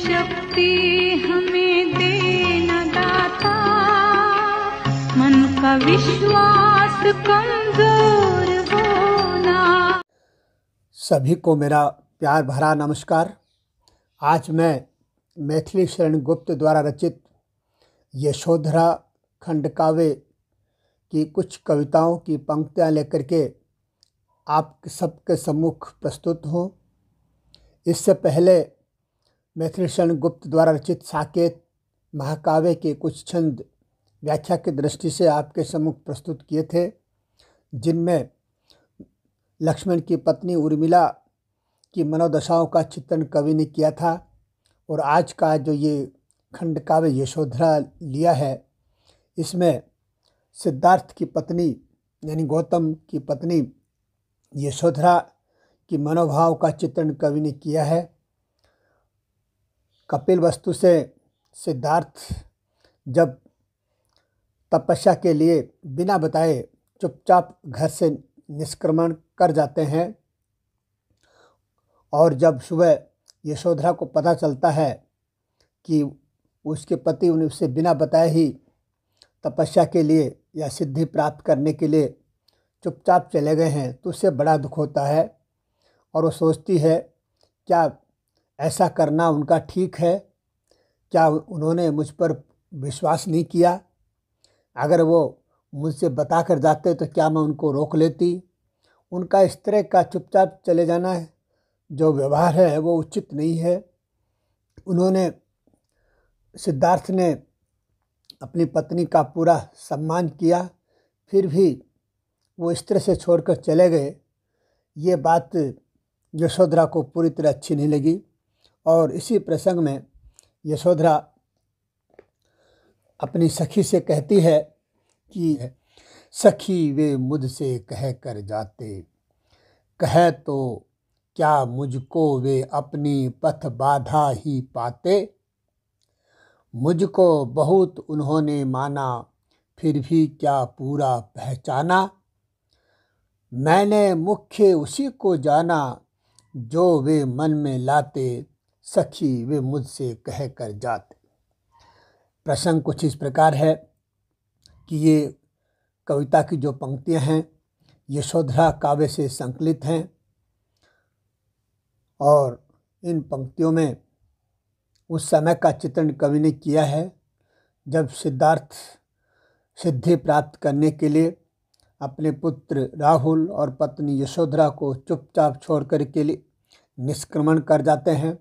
शक्ति हमें दाता मन का विश्वास कमजोर होना सभी को मेरा प्यार भरा नमस्कार आज मैं मैथिली शरण गुप्त द्वारा रचित यशोधरा खंडकाव्य की कुछ कविताओं की पंक्तियाँ लेकर के आप सबके सम्मुख प्रस्तुत हों इससे पहले मैथिलीशरण गुप्त द्वारा रचित साकेत महाकाव्य के कुछ छंद व्याख्या की दृष्टि से आपके सम्मुख प्रस्तुत किए थे जिनमें लक्ष्मण की पत्नी उर्मिला की मनोदशाओं का चित्रण कवि ने किया था और आज का जो ये खंड काव्य यशोधरा लिया है इसमें सिद्धार्थ की पत्नी यानी गौतम की पत्नी यशोधरा की मनोभाव का चित्रण कवि ने किया है कपिल वस्तु से सिद्धार्थ जब तपस्या के लिए बिना बताए चुपचाप घर से निष्क्रमण कर जाते हैं और जब सुबह यशोधरा को पता चलता है कि उसके पति उन्हें उससे बिना बताए ही तपस्या के लिए या सिद्धि प्राप्त करने के लिए चुपचाप चले गए हैं तो उससे बड़ा दुख होता है और वो सोचती है क्या ऐसा करना उनका ठीक है क्या उन्होंने मुझ पर विश्वास नहीं किया अगर वो मुझसे बता कर जाते तो क्या मैं उनको रोक लेती उनका इस तरह का चुपचाप चले जाना है जो व्यवहार है वो उचित नहीं है उन्होंने सिद्धार्थ ने अपनी पत्नी का पूरा सम्मान किया फिर भी वो इस तरह से छोड़कर चले गए ये बात यशोधरा को पूरी तरह अच्छी नहीं लगी और इसी प्रसंग में यशोधरा अपनी सखी से कहती है कि सखी वे मुझसे कह कर जाते कह तो क्या मुझको वे अपनी पथ बाधा ही पाते मुझको बहुत उन्होंने माना फिर भी क्या पूरा पहचाना मैंने मुख्य उसी को जाना जो वे मन में लाते सखी वे मुझसे कह कर जाते प्रसंग कुछ इस प्रकार है कि ये कविता की जो पंक्तियां हैं ये शोधरा काव्य से संकलित हैं और इन पंक्तियों में उस समय का चित्रण कवि ने किया है जब सिद्धार्थ सिद्धि प्राप्त करने के लिए अपने पुत्र राहुल और पत्नी यशोधरा को चुपचाप छोड़कर के लिए निष्क्रमण कर जाते हैं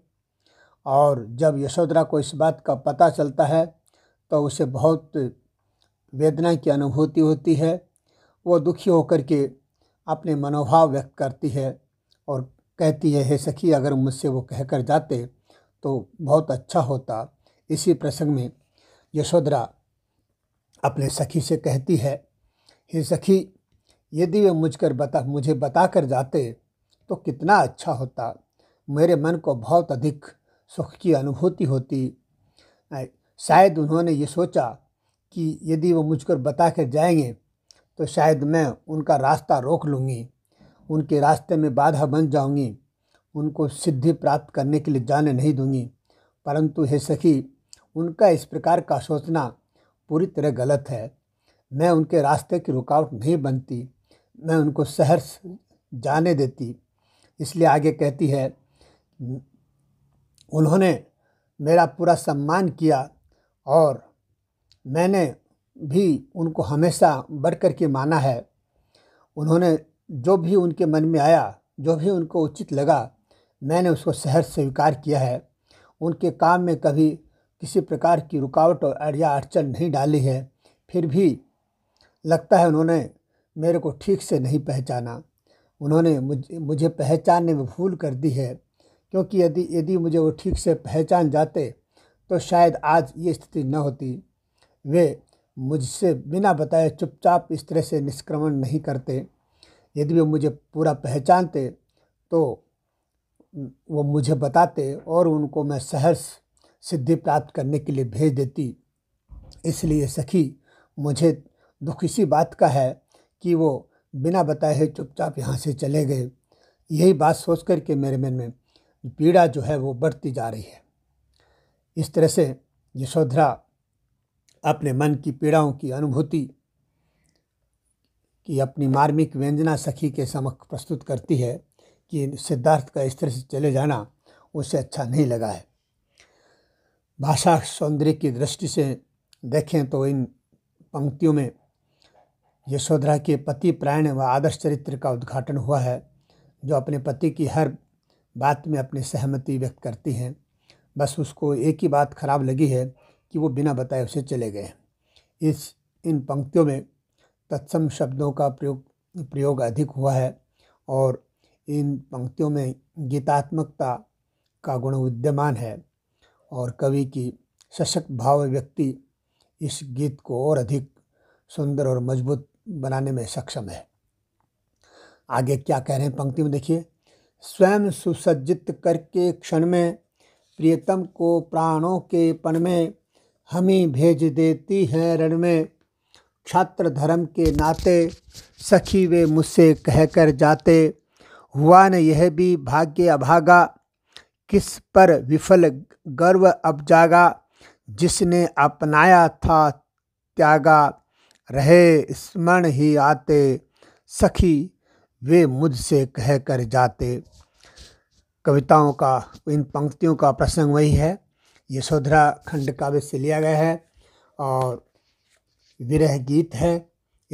और जब यशोधरा को इस बात का पता चलता है तो उसे बहुत वेदना की अनुभूति होती है वो दुखी होकर के अपने मनोभाव व्यक्त करती है और कहती है हे सखी अगर मुझसे वो कहकर जाते तो बहुत अच्छा होता इसी प्रसंग में यशोधरा अपने सखी से कहती है हे सखी यदि वे मुझकर बता मुझे बता कर जाते तो कितना अच्छा होता मेरे मन को बहुत अधिक सुख की अनुभूति होती शायद उन्होंने ये सोचा कि यदि वो मुझकर बता कर जाएंगे तो शायद मैं उनका रास्ता रोक लूँगी उनके रास्ते में बाधा बन जाऊँगी उनको सिद्धि प्राप्त करने के लिए जाने नहीं दूंगी परंतु हे सखी उनका इस प्रकार का सोचना पूरी तरह गलत है मैं उनके रास्ते की रुकावट नहीं बनती मैं उनको शहर जाने देती इसलिए आगे कहती है उन्होंने मेरा पूरा सम्मान किया और मैंने भी उनको हमेशा बढ़ कर के माना है उन्होंने जो भी उनके मन में आया जो भी उनको उचित लगा मैंने उसको शहर स्वीकार किया है उनके काम में कभी किसी प्रकार की रुकावट और या अड़चन नहीं डाली है फिर भी लगता है उन्होंने मेरे को ठीक से नहीं पहचाना उन्होंने मुझे मुझे पहचानने में भूल कर दी है क्योंकि यदि यदि मुझे वो ठीक से पहचान जाते तो शायद आज ये स्थिति न होती वे मुझसे बिना बताए चुपचाप इस तरह से निष्क्रमण नहीं करते यदि वे मुझे पूरा पहचानते तो वो मुझे बताते और उनको मैं सहर्ष सिद्धि प्राप्त करने के लिए भेज देती इसलिए सखी मुझे दुख इसी बात का है कि वो बिना बताए चुपचाप यहाँ से चले गए यही बात सोच कर के मेरे मन में पीड़ा जो है वो बढ़ती जा रही है इस तरह से यशोधरा अपने मन की पीड़ाओं की अनुभूति की अपनी मार्मिक व्यंजना सखी के समक्ष प्रस्तुत करती है कि सिद्धार्थ का इस तरह से चले जाना उसे अच्छा नहीं लगा है भाषा सौंदर्य की दृष्टि से देखें तो इन पंक्तियों में यशोधरा के पति प्रायण व आदर्श चरित्र का उद्घाटन हुआ है जो अपने पति की हर बात में अपनी सहमति व्यक्त करती हैं बस उसको एक ही बात खराब लगी है कि वो बिना बताए उसे चले गए इस इन पंक्तियों में तत्सम शब्दों का प्रयोग प्रयोग अधिक हुआ है और इन पंक्तियों में गीतात्मकता का गुण विद्यमान है और कवि की सशक्त भाव व्यक्ति इस गीत को और अधिक सुंदर और मजबूत बनाने में सक्षम है आगे क्या कह रहे हैं पंक्ति में देखिए स्वयं सुसज्जित करके क्षण में प्रियतम को प्राणों के पण में हम ही भेज देती हैं रण में छात्र धर्म के नाते सखी वे मुझसे कह कर जाते हुआ न यह भी भाग्य अभागा किस पर विफल गर्व अब जागा जिसने अपनाया था त्यागा रहे स्मरण ही आते सखी वे मुझसे कह कर जाते कविताओं का इन पंक्तियों का प्रसंग वही है यशोधरा खंड काव्य से लिया गया है और विरह गीत है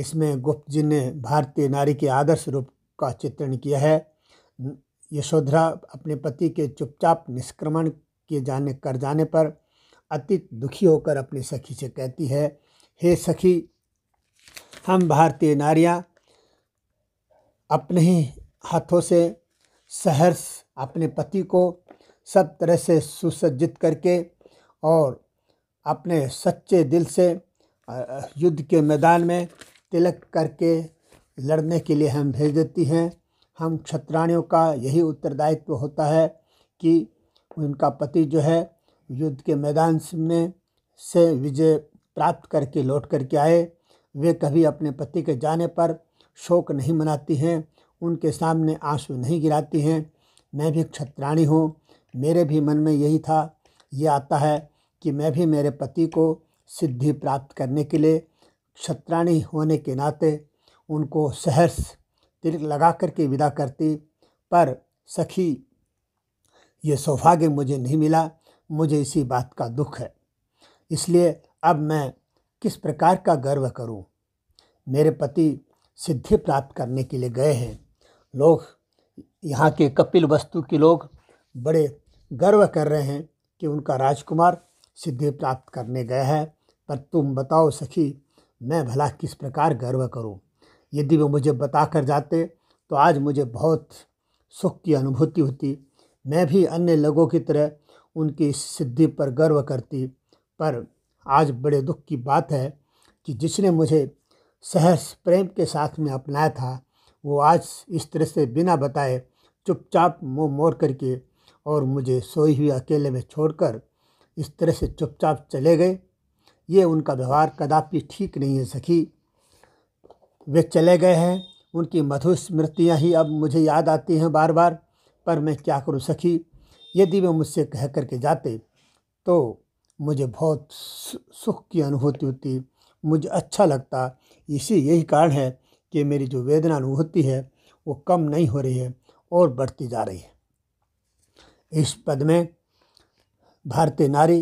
इसमें गुप्त जी ने भारतीय नारी के आदर्श रूप का चित्रण किया है यशोधरा अपने पति के चुपचाप निष्क्रमण किए जाने कर जाने पर अति दुखी होकर अपनी सखी से कहती है हे सखी हम भारतीय नारियां अपने ही हाथों से सहर्ष अपने पति को सब तरह से सुसज्जित करके और अपने सच्चे दिल से युद्ध के मैदान में तिलक करके लड़ने के लिए हम भेज देती हैं हम क्षत्राणियों का यही उत्तरदायित्व होता है कि उनका पति जो है युद्ध के मैदान में से विजय प्राप्त करके लौट करके आए वे कभी अपने पति के जाने पर शोक नहीं मनाती हैं उनके सामने आंसू नहीं गिराती हैं मैं भी क्षत्राणी हूँ मेरे भी मन में यही था ये आता है कि मैं भी मेरे पति को सिद्धि प्राप्त करने के लिए क्षत्राणी होने के नाते उनको सहर्ष तिलक लगा करके विदा करते पर सखी ये सौभाग्य मुझे नहीं मिला मुझे इसी बात का दुख है इसलिए अब मैं किस प्रकार का गर्व करूं? मेरे पति सिद्धि प्राप्त करने के लिए गए हैं लोग यहाँ के कपिल वस्तु के लोग बड़े गर्व कर रहे हैं कि उनका राजकुमार सिद्धि प्राप्त करने गया है पर तुम बताओ सखी मैं भला किस प्रकार गर्व करूं? यदि वो मुझे बता कर जाते तो आज मुझे बहुत सुख की अनुभूति होती मैं भी अन्य लोगों की तरह उनकी इस सिद्धि पर गर्व करती पर आज बड़े दुख की बात है कि जिसने मुझे सहर्ष प्रेम के साथ में अपनाया था वो आज इस तरह से बिना बताए चुपचाप मुँह मोड़ करके और मुझे सोई हुई अकेले में छोड़कर इस तरह से चुपचाप चले गए ये उनका व्यवहार कदापि ठीक नहीं है सखी वे चले गए हैं उनकी मधुर स्मृतियाँ ही अब मुझे याद आती हैं बार बार पर मैं क्या करूँ सखी यदि वे मुझसे कह कर के जाते तो मुझे बहुत सुख की अनुभूति होती मुझे अच्छा लगता इसी यही कारण है कि मेरी जो वेदना अनुभूति है वो कम नहीं हो रही है और बढ़ती जा रही है इस पद में भारतीय नारी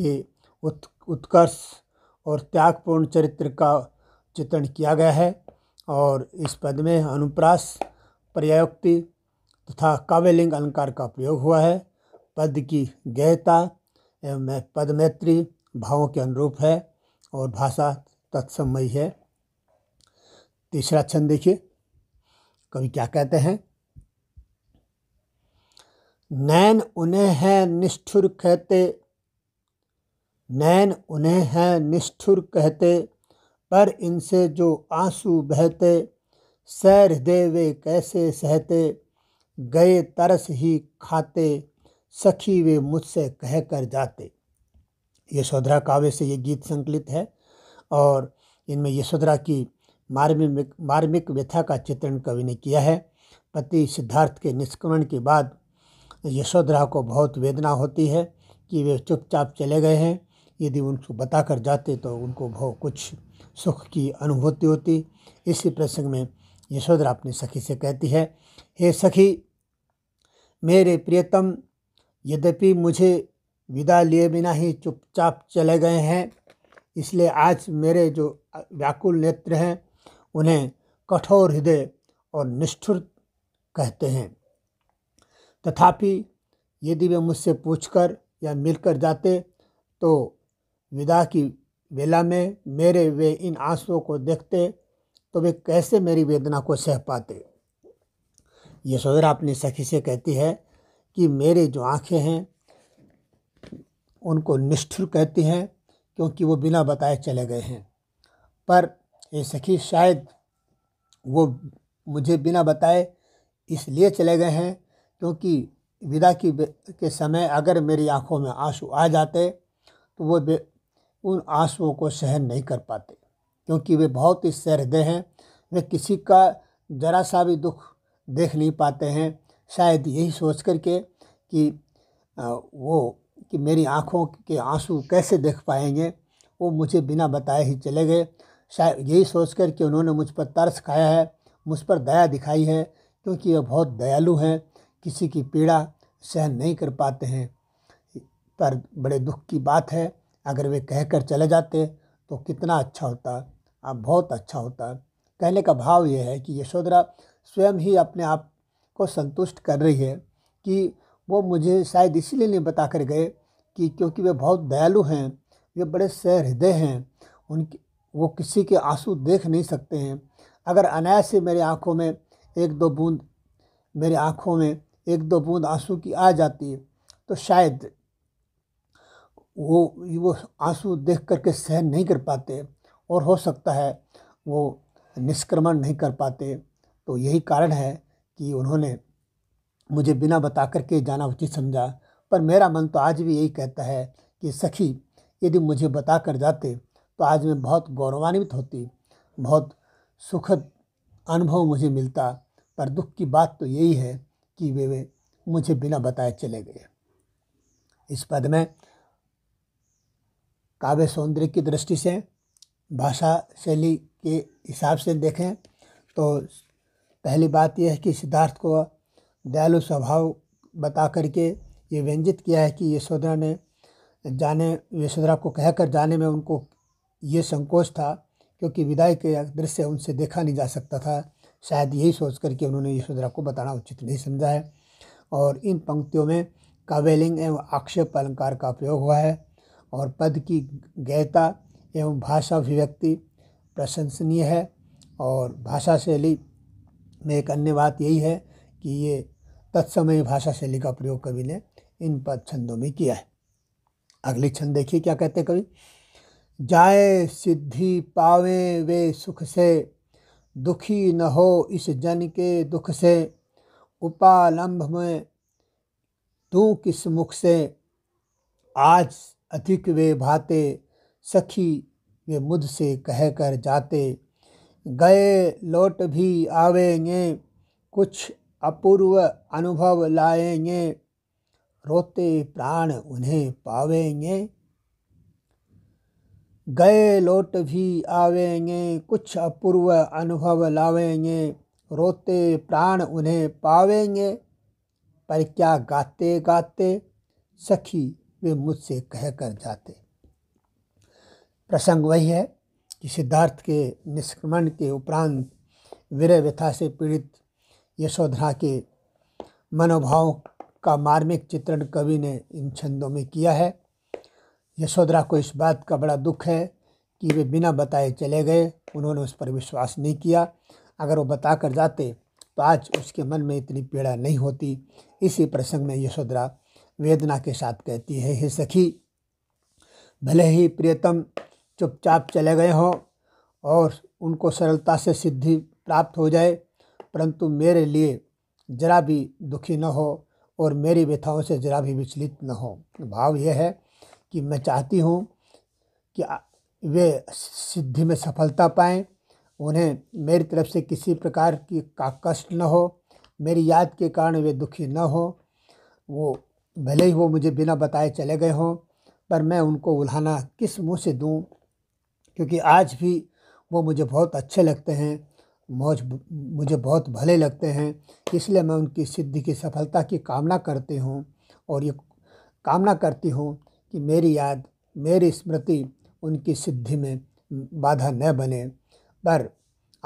के उत्कर्ष और त्यागपूर्ण चरित्र का चित्रण किया गया है और इस पद में अनुप्रास पर्यायोक्ति तथा काव्यलिंग अलंकार का प्रयोग हुआ है पद की गहता एवं पदमैत्री भावों के अनुरूप है और भाषा तत्समयी है तीसरा छंद देखिए कभी क्या कहते हैं नैन उन्हें है निष्ठुर कहते नैन उन्हें हैं निष्ठुर कहते पर इनसे जो आंसू बहते सैर दे वे कैसे सहते गए तरस ही खाते सखी वे मुझसे कह कर जाते यशोधरा काव्य से ये गीत संकलित है और इनमें यशोधरा की मार्मिक मार्मिक व्यथा का चित्रण कवि ने किया है पति सिद्धार्थ के निष्क्रमण के बाद यशोधरा को बहुत वेदना होती है कि वे चुपचाप चले गए हैं यदि उनको बताकर जाते तो उनको बहुत कुछ सुख की अनुभूति होती इसी प्रसंग में यशोधरा अपनी सखी से कहती है हे सखी मेरे प्रियतम यद्यपि मुझे विदा लिए बिना ही चुपचाप चले गए हैं इसलिए आज मेरे जो व्याकुल नेत्र हैं उन्हें कठोर हृदय और निष्ठुर कहते हैं तथापि यदि वे मुझसे पूछकर या मिलकर जाते तो विदा की वेला में मेरे वे इन आंसुओं को देखते तो वे कैसे मेरी वेदना को सह पाते यशोधरा अपनी सखी से कहती है कि मेरे जो आंखें हैं उनको निष्ठुर कहती हैं क्योंकि वो बिना बताए चले गए हैं पर ये सखी शायद वो मुझे बिना बताए इसलिए चले गए हैं क्योंकि विदा की के समय अगर मेरी आंखों में आंसू आ जाते तो वो उन आंसुओं को सहन नहीं कर पाते क्योंकि वे बहुत ही सहृदय हैं वे किसी का जरा सा भी दुख देख नहीं पाते हैं शायद यही सोच कर के कि वो कि मेरी आँखों के आंसू कैसे देख पाएंगे वो मुझे बिना बताए ही चले गए शायद यही सोच कर कि उन्होंने मुझ पर तर्स खाया है मुझ पर दया दिखाई है क्योंकि वे बहुत दयालु हैं किसी की पीड़ा सहन नहीं कर पाते हैं पर बड़े दुख की बात है अगर वे कहकर चले जाते तो कितना अच्छा होता अब बहुत अच्छा होता कहने का भाव यह है कि यशोधरा स्वयं ही अपने आप को संतुष्ट कर रही है कि वो मुझे शायद इसीलिए नहीं बता कर गए कि क्योंकि वे बहुत दयालु हैं वे बड़े सहृदय हैं उनकी वो किसी के आंसू देख नहीं सकते हैं अगर अनायास से मेरी आँखों में एक दो बूंद मेरी आँखों में एक दो बूंद आंसू की आ जाती तो शायद वो वो आंसू देख करके सहन नहीं कर पाते और हो सकता है वो निष्क्रमण नहीं कर पाते तो यही कारण है कि उन्होंने मुझे बिना बता करके जाना उचित समझा पर मेरा मन तो आज भी यही कहता है कि सखी यदि मुझे बता कर जाते तो आज मैं बहुत गौरवान्वित होती बहुत सुखद अनुभव मुझे मिलता पर दुख की बात तो यही है कि वे वे मुझे बिना बताए चले गए इस पद में काव्य सौंदर्य की दृष्टि से भाषा शैली के हिसाब से देखें तो पहली बात यह है कि सिद्धार्थ को दयालु स्वभाव बता करके ये व्यंजित किया है कि यशोधरा ने जाने यशोधरा को कहकर जाने में उनको ये संकोच था क्योंकि विदाई के दृश्य उनसे देखा नहीं जा सकता था शायद यही सोच करके उन्होंने यशोधरा को बताना उचित नहीं समझा है और इन पंक्तियों में कावेलिंग एवं आक्षेप अलंकार का प्रयोग हुआ है और पद की गहता एवं भाषा अभिव्यक्ति प्रशंसनीय है और भाषा शैली में एक अन्य बात यही है कि ये तत्समय भाषा शैली का प्रयोग कवि ने इन पद छंदों में किया है अगले छंद देखिए क्या कहते हैं कवि जाए सिद्धि पावे वे सुख से दुखी न हो इस जन के दुख से उपालंब में तू किस मुख से आज अधिक वे भाते सखी वे मुझसे कह कर जाते गए लौट भी आवेंगे कुछ अपूर्व अनुभव लाएंगे रोते प्राण उन्हें पावेंगे गए लौट भी आवेंगे कुछ अपूर्व अनुभव लावेंगे रोते प्राण उन्हें पावेंगे पर क्या गाते गाते सखी वे मुझसे कह कर जाते प्रसंग वही है कि सिद्धार्थ के निष्क्रमण के उपरांत विरय व्यथा से पीड़ित यशोधरा के मनोभाव का मार्मिक चित्रण कवि ने इन छंदों में किया है यशोधरा को इस बात का बड़ा दुख है कि वे बिना बताए चले गए उन्होंने उस पर विश्वास नहीं किया अगर वो बता कर जाते तो आज उसके मन में इतनी पीड़ा नहीं होती इसी प्रसंग में यशोधरा वेदना के साथ कहती है हे सखी भले ही प्रियतम चुपचाप चले गए हों और उनको सरलता से सिद्धि प्राप्त हो जाए परंतु मेरे लिए जरा भी दुखी न हो और मेरी व्यथाओं से जरा भी विचलित न हो भाव यह है कि मैं चाहती हूँ कि वे सिद्धि में सफलता पाएँ उन्हें मेरी तरफ से किसी प्रकार की का कष्ट न हो मेरी याद के कारण वे दुखी न हो वो भले ही वो मुझे बिना बताए चले गए हों पर मैं उनको उल्हाना किस मुँह से दूँ क्योंकि आज भी वो मुझे बहुत अच्छे लगते हैं मौज मुझे बहुत भले लगते हैं इसलिए मैं उनकी सिद्धि की सफलता की कामना करती हूँ और ये कामना करती हूँ कि मेरी याद मेरी स्मृति उनकी सिद्धि में बाधा न बने पर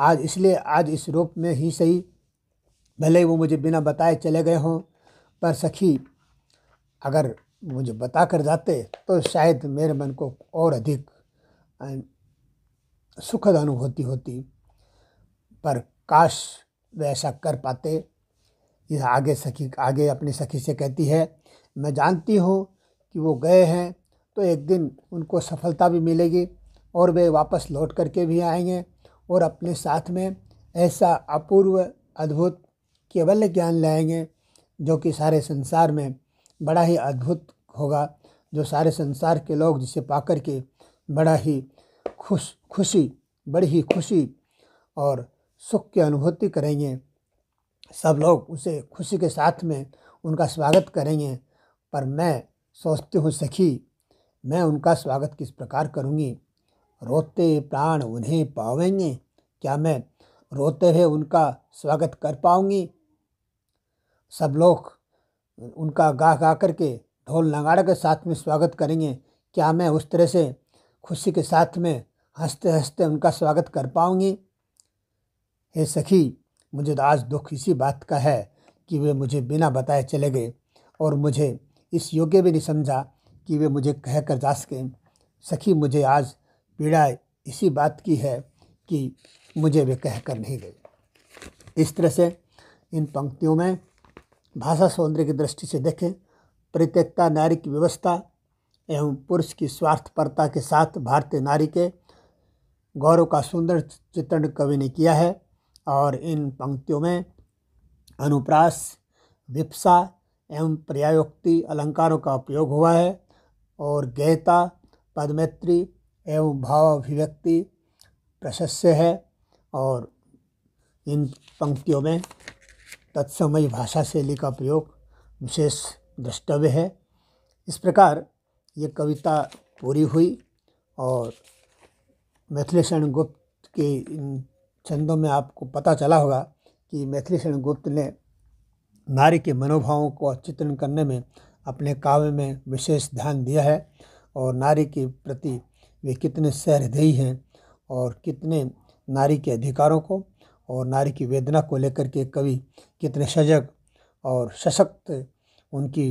आज इसलिए आज इस रूप में ही सही भले ही वो मुझे बिना बताए चले गए हों पर सखी अगर मुझे बता कर जाते तो शायद मेरे मन को और अधिक सुखद अनुभूति होती पर काश वे ऐसा कर पाते यह आगे सखी आगे अपनी सखी से कहती है मैं जानती हूँ कि वो गए हैं तो एक दिन उनको सफलता भी मिलेगी और वे वापस लौट करके भी आएंगे और अपने साथ में ऐसा अपूर्व अद्भुत केवल ज्ञान लाएंगे जो कि सारे संसार में बड़ा ही अद्भुत होगा जो सारे संसार के लोग जिसे पाकर के बड़ा ही खुश खुशी बड़ी ही खुशी और सुख की अनुभूति करेंगे सब लोग उसे खुशी के साथ में उनका स्वागत करेंगे पर मैं सोचती हूँ सखी मैं उनका स्वागत किस प्रकार करूँगी रोते प्राण उन्हें पावेंगे क्या मैं रोते हुए उनका स्वागत कर पाऊँगी सब लोग उनका गा गा करके ढोल नगाड़ा के साथ में स्वागत करेंगे क्या मैं उस तरह से खुशी के साथ में हंसते हंसते उनका स्वागत कर पाऊँगी हे सखी मुझे तो आज दुख इसी बात का है कि वे मुझे बिना बताए चले गए और मुझे इस योग्य भी नहीं समझा कि वे मुझे कह कर जा सकें सखी मुझे आज पीड़ा इसी बात की है कि मुझे वे कह कर नहीं गए इस तरह से इन पंक्तियों में भाषा सौंदर्य की दृष्टि से देखें प्रत्येकता नारी की व्यवस्था एवं पुरुष की स्वार्थपरता के साथ भारतीय नारी के गौरव का सुंदर चित्रण कवि ने किया है और इन पंक्तियों में अनुप्रास विप्सा एवं पर्यायोक्ति अलंकारों का उपयोग हुआ है और गेता पदमैत्री एवं भाव अभिव्यक्ति प्रशस्य है और इन पंक्तियों में तत्समय भाषा शैली का प्रयोग विशेष द्रष्टव्य है इस प्रकार ये कविता पूरी हुई और मैथिलीशरण गुप्त के इन छंदों में आपको पता चला होगा कि मैथिलीशरण गुप्त ने नारी के मनोभावों को चित्रण करने में अपने काव्य में विशेष ध्यान दिया है और नारी के प्रति वे कितने सहृदयी हैं और कितने नारी के अधिकारों को और नारी की वेदना को लेकर के कवि कितने सजग और सशक्त उनकी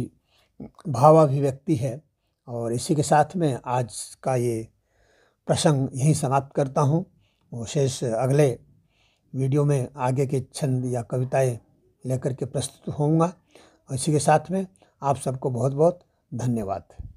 भावाभिव्यक्ति है और इसी के साथ में आज का ये प्रसंग यहीं समाप्त करता हूँ शेष अगले वीडियो में आगे के छंद या कविताएं लेकर के प्रस्तुत होऊंगा और इसी के साथ में आप सबको बहुत बहुत धन्यवाद